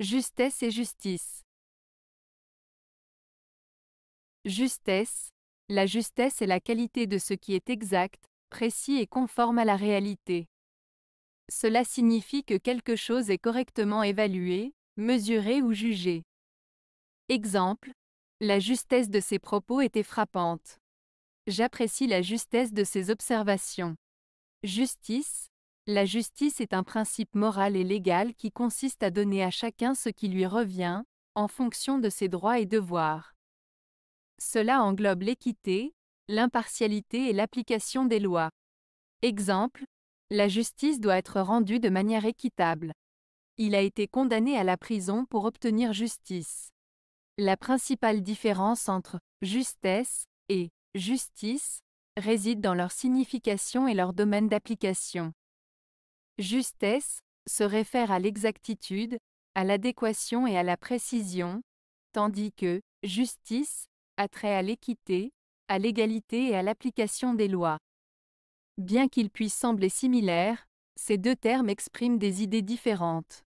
Justesse et justice. Justesse. La justesse est la qualité de ce qui est exact, précis et conforme à la réalité. Cela signifie que quelque chose est correctement évalué, mesuré ou jugé. Exemple. La justesse de ses propos était frappante. J'apprécie la justesse de ses observations. Justice, la justice est un principe moral et légal qui consiste à donner à chacun ce qui lui revient, en fonction de ses droits et devoirs. Cela englobe l'équité, l'impartialité et l'application des lois. Exemple, la justice doit être rendue de manière équitable. Il a été condamné à la prison pour obtenir justice. La principale différence entre justesse et justice réside dans leur signification et leur domaine d'application. Justesse se réfère à l'exactitude, à l'adéquation et à la précision, tandis que justice a trait à l'équité, à l'égalité et à l'application des lois. Bien qu'ils puissent sembler similaires, ces deux termes expriment des idées différentes.